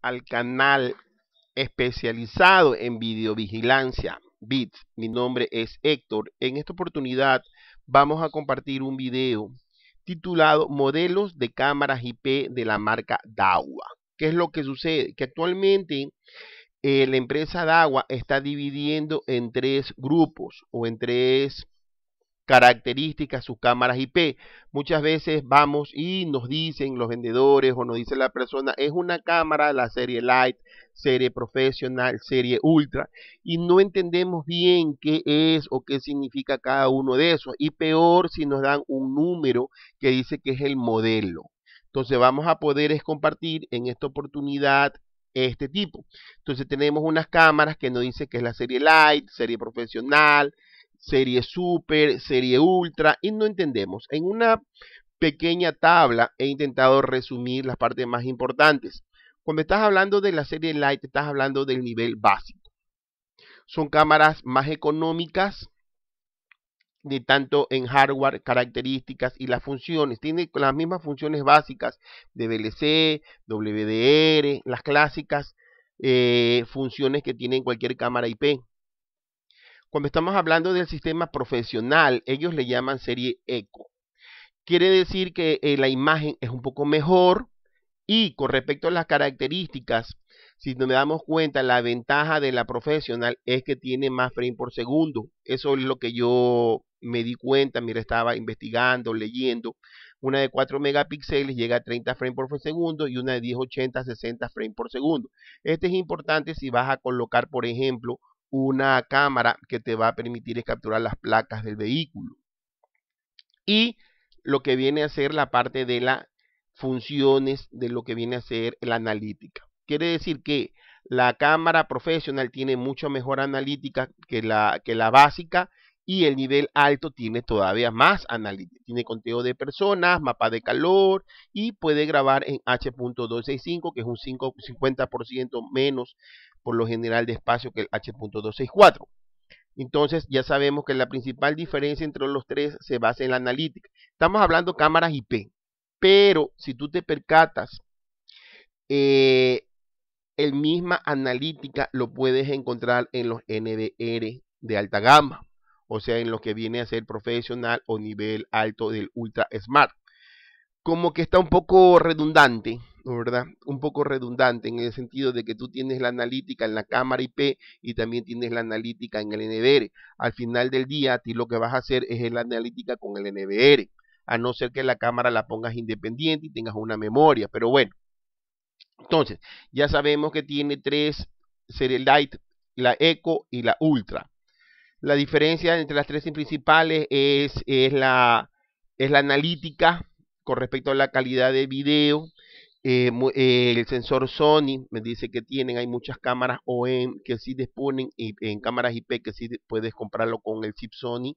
al canal especializado en videovigilancia BITS. Mi nombre es Héctor. En esta oportunidad vamos a compartir un video titulado Modelos de cámaras IP de la marca DAWA. ¿Qué es lo que sucede? Que actualmente eh, la empresa DAWA está dividiendo en tres grupos o en tres características, sus cámaras IP. Muchas veces vamos y nos dicen los vendedores o nos dice la persona, es una cámara, la serie Light, serie profesional serie Ultra, y no entendemos bien qué es o qué significa cada uno de esos. Y peor si nos dan un número que dice que es el modelo. Entonces vamos a poder es compartir en esta oportunidad este tipo. Entonces tenemos unas cámaras que nos dice que es la serie Light, serie profesional, serie super, serie ultra, y no entendemos. En una pequeña tabla he intentado resumir las partes más importantes. Cuando estás hablando de la serie light, estás hablando del nivel básico. Son cámaras más económicas, de tanto en hardware, características y las funciones. Tiene las mismas funciones básicas de WDR, las clásicas eh, funciones que tienen cualquier cámara IP. Cuando estamos hablando del sistema profesional, ellos le llaman serie eco. Quiere decir que eh, la imagen es un poco mejor y con respecto a las características, si nos damos cuenta, la ventaja de la profesional es que tiene más frame por segundo. Eso es lo que yo me di cuenta, mira, estaba investigando, leyendo. Una de 4 megapíxeles llega a 30 frames por segundo y una de 1080 a 60 frames por segundo. Este es importante si vas a colocar, por ejemplo, una cámara que te va a permitir capturar las placas del vehículo. Y lo que viene a ser la parte de las funciones de lo que viene a ser la analítica. Quiere decir que la cámara profesional tiene mucho mejor analítica que la, que la básica y el nivel alto tiene todavía más analítica. Tiene conteo de personas, mapa de calor y puede grabar en H.265, que es un 50% menos por lo general de espacio que el H.264. Entonces ya sabemos que la principal diferencia entre los tres se basa en la analítica. Estamos hablando cámaras IP, pero si tú te percatas, eh, el misma analítica lo puedes encontrar en los NDR de alta gama, o sea, en lo que viene a ser profesional o nivel alto del Ultra Smart como que está un poco redundante, ¿verdad? Un poco redundante en el sentido de que tú tienes la analítica en la cámara IP y también tienes la analítica en el NVR. Al final del día, a ti lo que vas a hacer es la analítica con el NVR, a no ser que la cámara la pongas independiente y tengas una memoria, pero bueno. Entonces, ya sabemos que tiene tres series Light, la Eco y la Ultra. La diferencia entre las tres principales es, es, la, es la analítica, con respecto a la calidad de video. Eh, eh, el sensor Sony me dice que tienen, hay muchas cámaras OEM que sí disponen en cámaras IP que sí puedes comprarlo con el chip Sony,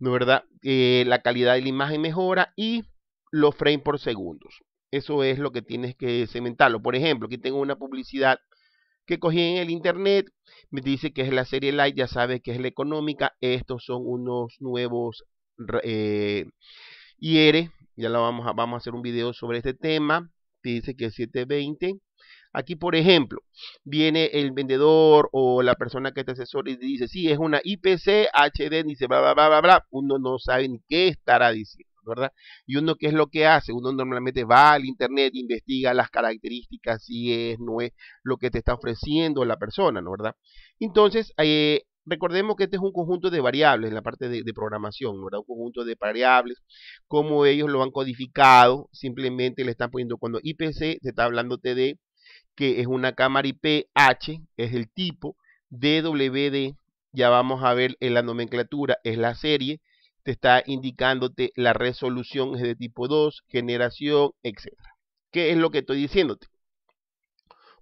¿no verdad? Eh, la calidad de la imagen mejora y los frames por segundos. Eso es lo que tienes que cementarlo. Por ejemplo, aquí tengo una publicidad que cogí en el internet, me dice que es la serie Light, ya sabes que es la económica, estos son unos nuevos IR e, ya la vamos a, vamos a hacer un video sobre este tema, te dice que es 720. Aquí, por ejemplo, viene el vendedor o la persona que te asesora y dice, sí, es una IPC, HD, dice, bla, bla, bla, bla, bla. Uno no sabe ni qué estará diciendo, ¿verdad? Y uno, ¿qué es lo que hace? Uno normalmente va al Internet, investiga las características, si es, no es lo que te está ofreciendo la persona, ¿no, verdad? Entonces, eh, recordemos que este es un conjunto de variables en la parte de, programación, ¿verdad? Un conjunto de variables, como ellos lo han codificado, simplemente le están poniendo cuando IPC, te está hablando de que es una cámara IPH, es el tipo, DWD, ya vamos a ver en la nomenclatura, es la serie, te está indicándote la resolución es de tipo 2, generación, etc. ¿Qué es lo que estoy diciéndote?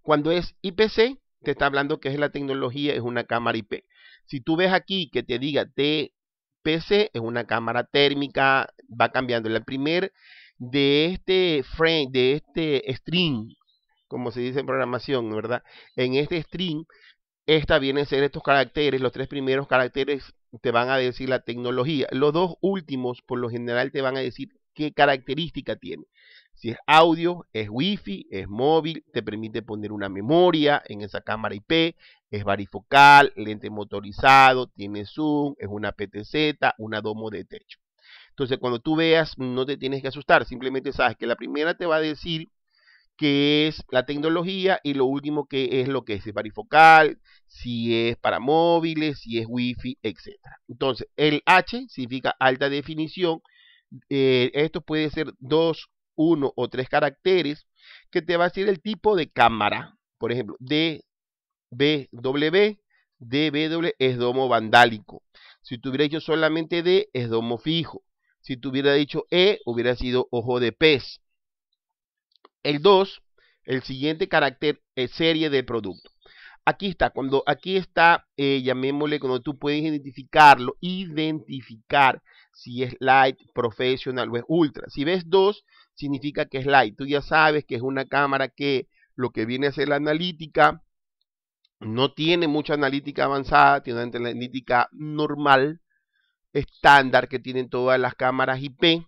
Cuando es IPC, te está hablando que es la tecnología, es una cámara IP. Si tú ves aquí que te diga TPC, es una cámara térmica, va cambiando. La primer de este frame, de este string, como se dice en programación, ¿verdad? En este string, esta viene a ser estos caracteres, los tres primeros caracteres te van a decir la tecnología, los dos últimos por lo general te van a decir qué característica tiene. Si es audio, es wifi, es móvil, te permite poner una memoria en esa cámara IP, es varifocal, lente motorizado, tiene zoom, es una PTZ, una domo de techo. Entonces, cuando tú veas, no te tienes que asustar, simplemente sabes que la primera te va a decir que es la tecnología y lo último que es lo que es, varifocal, si es para móviles, si es wifi, etc. Entonces, el H significa alta definición. Eh, esto puede ser dos, uno o tres caracteres, que te va a decir el tipo de cámara. Por ejemplo, d DBW, DBW es domo vandálico. Si tuviera dicho solamente D, es domo fijo. Si tuviera dicho E, hubiera sido ojo de pez. El 2, el siguiente carácter es serie de producto. Aquí está, cuando aquí está, eh, llamémosle, cuando tú puedes identificarlo, identificar si es light, profesional o es ultra. Si ves 2, significa que es light. Tú ya sabes que es una cámara que lo que viene a ser la analítica, no tiene mucha analítica avanzada, tiene una analítica normal, estándar que tienen todas las cámaras IP.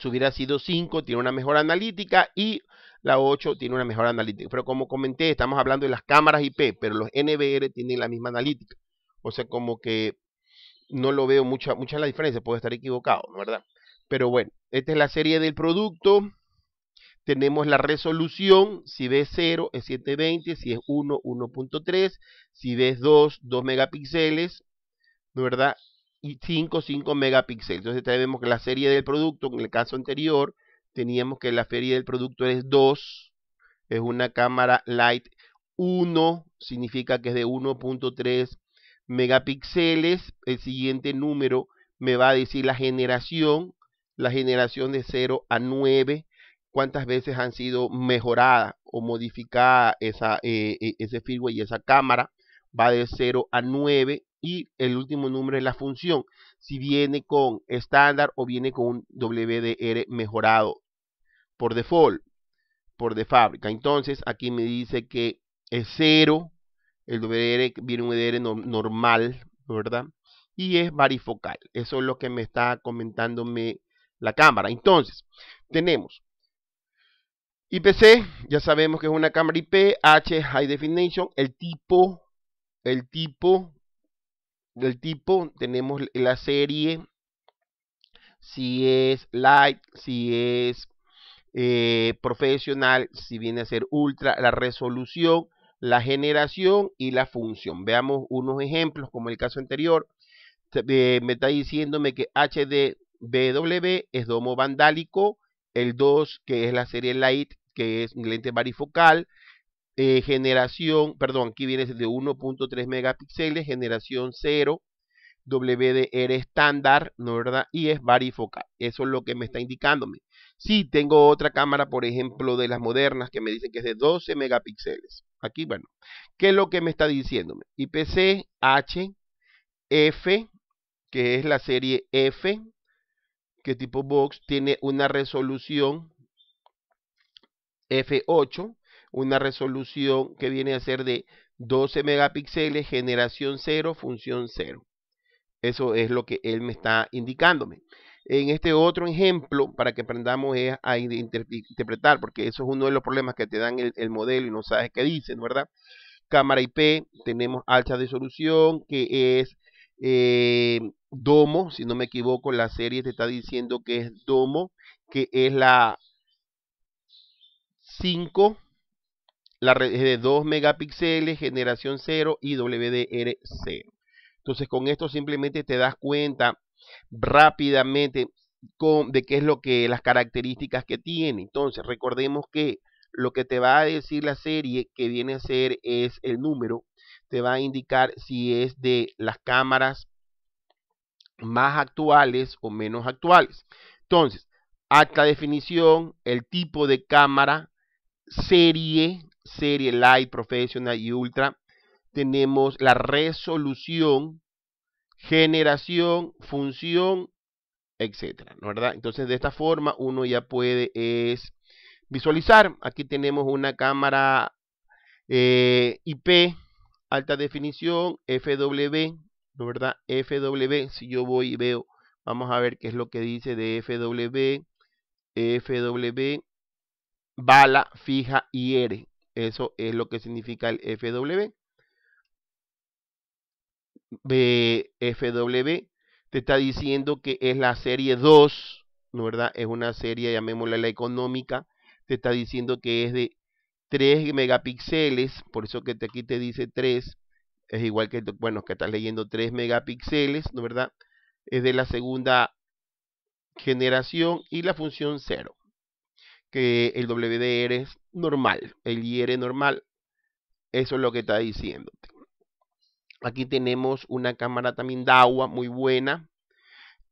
Si hubiera sido 5, tiene una mejor analítica y la 8 tiene una mejor analítica. Pero como comenté, estamos hablando de las cámaras IP, pero los NVR tienen la misma analítica. O sea, como que no lo veo mucha, mucha la diferencia, puede estar equivocado, ¿no? ¿verdad? Pero bueno, esta es la serie del producto. Tenemos la resolución, si ves 0 es 720, si es 1, 1.3, si ves 2, 2 megapíxeles, verdad? Y 5, 5 megapíxeles. Entonces tenemos que la serie del producto, en el caso anterior, teníamos que la serie del producto es 2, es una cámara light 1, significa que es de 1.3 megapíxeles. El siguiente número me va a decir la generación, la generación de 0 a 9, cuántas veces han sido mejoradas o modificada esa, eh, e, ese firmware y esa cámara, va de 0 a 9 y el último número es la función, si viene con estándar o viene con un WDR mejorado por default, por de fábrica. Entonces aquí me dice que es 0, el WDR viene un WDR normal, ¿verdad? Y es varifocal, eso es lo que me está comentándome la cámara. Entonces, tenemos IPC, ya sabemos que es una cámara IP, H High Definition, el tipo, el tipo, del tipo, tenemos la serie, si es light, si es eh, profesional, si viene a ser ultra, la resolución, la generación y la función. Veamos unos ejemplos como el caso anterior. Eh, me está diciéndome que HD BW es domo vandálico, el 2 que es la serie Light que es lente varifocal, eh, generación, perdón, aquí viene de 1.3 megapíxeles, generación 0, WDR estándar, ¿no verdad? Y es varifocal. Eso es lo que me está indicándome. Si sí, tengo otra cámara, por ejemplo, de las modernas que me dicen que es de 12 megapíxeles. Aquí, bueno, ¿qué es lo que me está diciéndome? IPC H F, que es la serie F, que tipo box tiene una resolución F8, una resolución que viene a ser de 12 megapíxeles, generación 0, función 0. Eso es lo que él me está indicándome. En este otro ejemplo, para que aprendamos a interpretar, porque eso es uno de los problemas que te dan el, modelo y no sabes qué dicen, ¿verdad? Cámara IP, tenemos alta resolución que es eh, Domo, si no me equivoco, la serie te está diciendo que es Domo, que es la 5, la red de 2 megapíxeles, generación 0 y WDR0. Entonces con esto simplemente te das cuenta rápidamente de qué es lo que las características que tiene. Entonces recordemos que lo que te va a decir la serie que viene a ser es el número te va a indicar si es de las cámaras más actuales o menos actuales. Entonces, hasta definición, el tipo de cámara, serie, serie light, professional y ultra. Tenemos la resolución, generación, función, etcétera, ¿verdad? Entonces, de esta forma uno ya puede es visualizar. Aquí tenemos una cámara eh, IP alta definición, FW, ¿no verdad? FW, si yo voy y veo, vamos a ver qué es lo que dice de FW, FW, bala fija IR, eso es lo que significa el FW. FW te está diciendo que es la serie 2, ¿no verdad? Es una serie, llamémosla la económica, te está diciendo que es de 3 megapíxeles, por eso que aquí te dice 3, es igual que, bueno, que estás leyendo 3 megapíxeles, ¿no verdad? Es de la segunda generación y la función 0, que el WDR es normal, el IR normal, eso es lo que está diciéndote. Aquí tenemos una cámara también DAWA muy buena,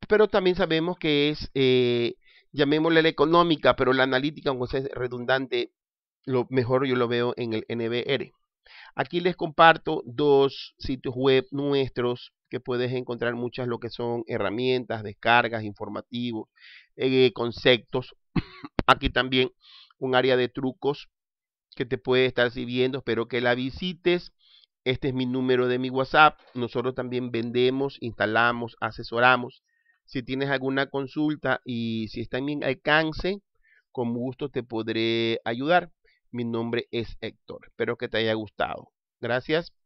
pero también sabemos que es, eh, llamémosle la económica, pero la analítica, aunque sea redundante, lo mejor yo lo veo en el NBR. Aquí les comparto dos sitios web nuestros que puedes encontrar muchas lo que son herramientas, descargas, informativos, eh, conceptos. Aquí también un área de trucos que te puede estar sirviendo. Espero que la visites. Este es mi número de mi WhatsApp. Nosotros también vendemos, instalamos, asesoramos. Si tienes alguna consulta y si está en mi alcance, con gusto te podré ayudar. Mi nombre es Héctor. Espero que te haya gustado. Gracias.